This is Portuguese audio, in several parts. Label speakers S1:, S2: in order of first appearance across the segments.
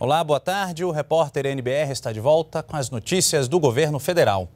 S1: Olá, boa tarde. O repórter NBR está de volta com as notícias do governo federal.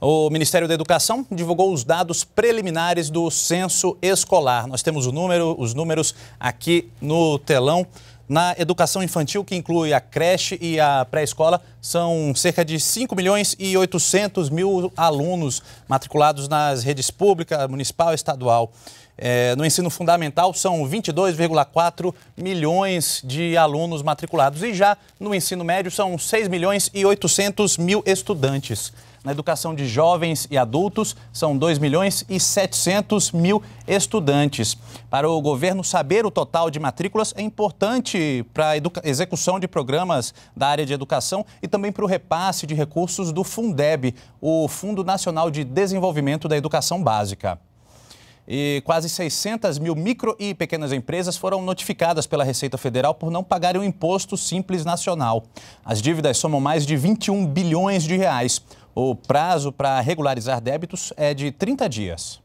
S1: O Ministério da Educação divulgou os dados preliminares do censo escolar. Nós temos número, os números aqui no telão. Na educação infantil, que inclui a creche e a pré-escola, são cerca de 5 milhões e 800 mil alunos matriculados nas redes pública, municipal e estadual. É, no ensino fundamental, são 22,4 milhões de alunos matriculados. E já no ensino médio, são 6 milhões e 800 mil estudantes. Na educação de jovens e adultos, são 2 milhões e 700 mil estudantes. Para o governo saber o total de matrículas é importante para a execução de programas da área de educação e também para o repasse de recursos do Fundeb, o Fundo Nacional de Desenvolvimento da Educação Básica e quase 600 mil micro e pequenas empresas foram notificadas pela Receita Federal por não pagarem o Imposto Simples Nacional. As dívidas somam mais de 21 bilhões de reais. O prazo para regularizar débitos
S2: é de 30 dias.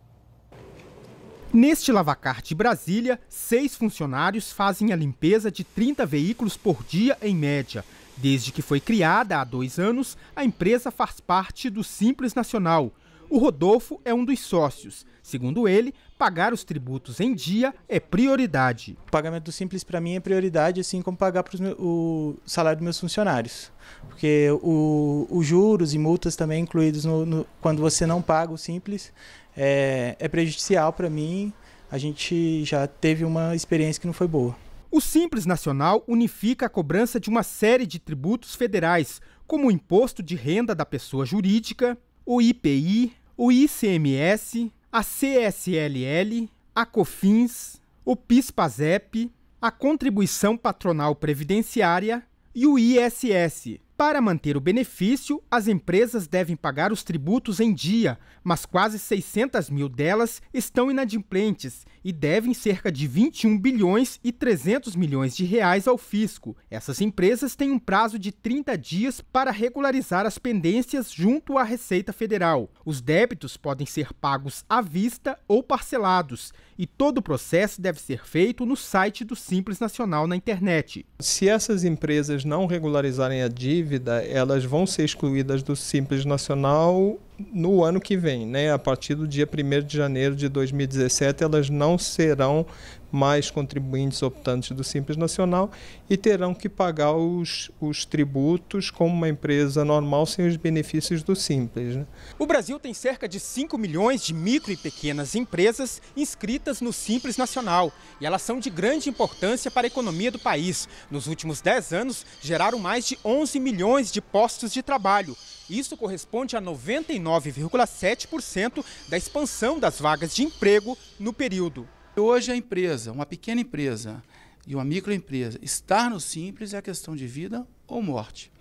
S2: Neste Lavacarte Brasília, seis funcionários fazem a limpeza de 30 veículos por dia em média. Desde que foi criada há dois anos, a empresa faz parte do Simples Nacional, o Rodolfo é um dos sócios. Segundo ele, pagar os tributos em dia é prioridade. O pagamento do simples para mim é prioridade, assim como pagar meus, o salário dos meus funcionários. Porque os juros e multas também incluídos no, no, quando você não paga o simples é, é prejudicial para mim. A gente já teve uma experiência que não foi boa. O Simples Nacional unifica a cobrança de uma série de tributos federais, como o Imposto de Renda da Pessoa Jurídica, o IPI, o ICMS, a CSLL, a COFINS, o PIS/PASEP, a Contribuição Patronal Previdenciária e o ISS, para manter o benefício, as empresas devem pagar os tributos em dia, mas quase 600 mil delas estão inadimplentes e devem cerca de 21 bilhões e 300 milhões de reais ao fisco. Essas empresas têm um prazo de 30 dias para regularizar as pendências junto à Receita Federal. Os débitos podem ser pagos à vista ou parcelados, e todo o processo deve ser feito no site do Simples Nacional na internet. Se essas empresas não regularizarem a dívida, dívida, elas vão ser excluídas do Simples Nacional no ano que vem, né? A partir do dia 1 de janeiro de 2017, elas não serão mais contribuintes optantes do Simples Nacional e terão que pagar os, os tributos como uma empresa normal sem os benefícios do Simples. Né? O Brasil tem cerca de 5 milhões de micro e pequenas empresas inscritas no Simples Nacional e elas são de grande importância para a economia do país. Nos últimos 10 anos, geraram mais de 11 milhões de postos de trabalho. Isso corresponde a 99,7% da expansão das vagas de emprego no período. Hoje a empresa, uma pequena empresa e uma microempresa, estar no Simples é questão de vida ou morte.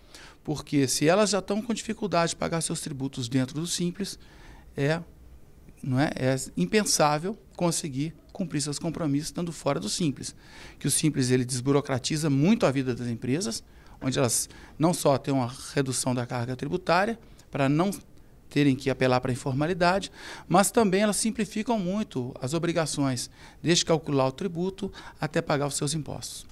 S1: Porque se elas já estão com dificuldade de pagar seus tributos dentro do Simples, é, não é, é impensável conseguir cumprir seus compromissos estando fora do Simples. Que o Simples ele desburocratiza muito a vida das empresas, onde elas não só têm uma redução da carga tributária, para não terem que apelar para a informalidade, mas também elas simplificam muito as obrigações, desde calcular o tributo até pagar os seus impostos.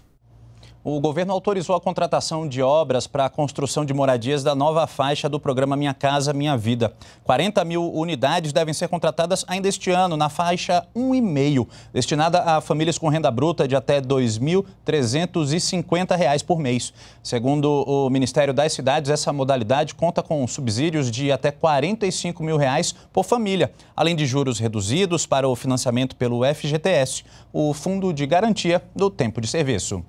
S1: O governo autorizou a contratação de obras para a construção de moradias da nova faixa do programa Minha Casa Minha Vida. 40 mil unidades devem ser contratadas ainda este ano, na faixa 1,5, destinada a famílias com renda bruta de até R$ 2.350 por mês. Segundo o Ministério das Cidades, essa modalidade conta com subsídios de até R$ 45 mil reais por família, além de juros reduzidos para o financiamento pelo FGTS, o Fundo de Garantia do Tempo de Serviço.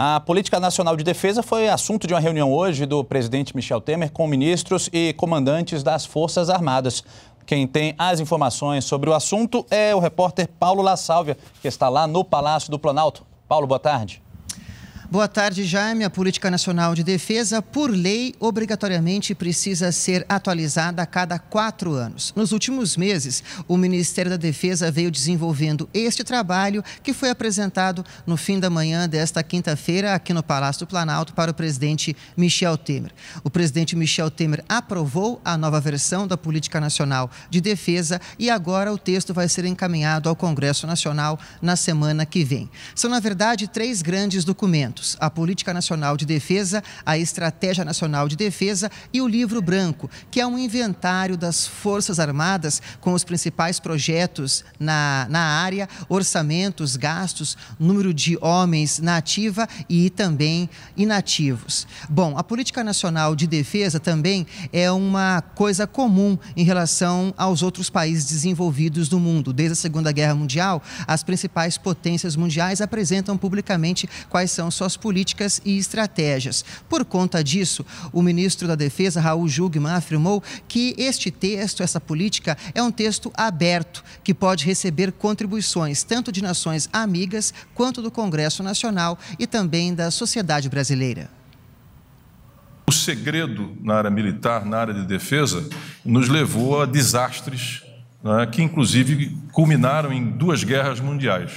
S1: A política nacional de defesa foi assunto de uma reunião hoje do presidente Michel Temer com ministros e comandantes das Forças Armadas. Quem tem as informações sobre o assunto é o repórter Paulo La Sálvia, que está lá no Palácio do Planalto. Paulo, boa tarde.
S3: Boa tarde, Jaime. A Política Nacional de Defesa, por lei, obrigatoriamente precisa ser atualizada a cada quatro anos. Nos últimos meses, o Ministério da Defesa veio desenvolvendo este trabalho que foi apresentado no fim da manhã desta quinta-feira aqui no Palácio do Planalto para o presidente Michel Temer. O presidente Michel Temer aprovou a nova versão da Política Nacional de Defesa e agora o texto vai ser encaminhado ao Congresso Nacional na semana que vem. São, na verdade, três grandes documentos documentos: A Política Nacional de Defesa, a Estratégia Nacional de Defesa e o Livro Branco, que é um inventário das Forças Armadas com os principais projetos na, na área, orçamentos, gastos, número de homens na ativa e também inativos. Bom, a Política Nacional de Defesa também é uma coisa comum em relação aos outros países desenvolvidos do mundo. Desde a Segunda Guerra Mundial, as principais potências mundiais apresentam publicamente quais são suas suas políticas e estratégias. Por conta disso, o ministro da Defesa, Raul Jugma, afirmou que este texto, essa política, é um texto aberto, que pode receber contribuições tanto de nações amigas quanto do Congresso Nacional e também da sociedade brasileira.
S4: O segredo na área militar, na área de defesa, nos levou a desastres né, que, inclusive, culminaram em duas guerras mundiais.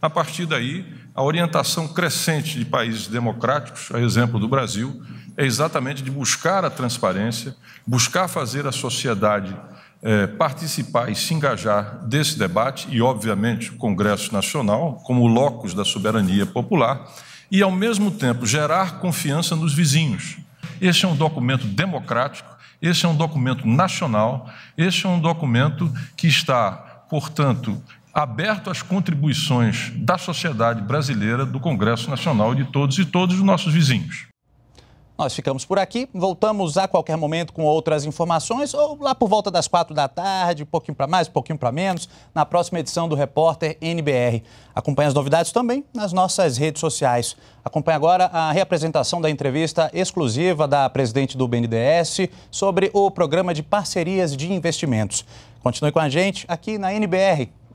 S4: A partir daí, a orientação crescente de países democráticos, a exemplo do Brasil, é exatamente de buscar a transparência, buscar fazer a sociedade é, participar e se engajar desse debate, e, obviamente, o Congresso Nacional, como locus da soberania popular, e, ao mesmo tempo, gerar confiança nos vizinhos. Esse é um documento democrático, esse é um documento nacional, esse é um documento que está, portanto, aberto às contribuições da sociedade brasileira, do Congresso Nacional, de todos e todos os nossos vizinhos. Nós
S1: ficamos por aqui, voltamos a qualquer momento com outras informações, ou lá por volta das quatro da tarde, um pouquinho para mais, um pouquinho para menos, na próxima edição do Repórter NBR. Acompanhe as novidades também nas nossas redes sociais. Acompanhe agora a reapresentação da entrevista exclusiva da presidente do BNDES sobre o programa de parcerias de investimentos. Continue com a gente aqui na NBR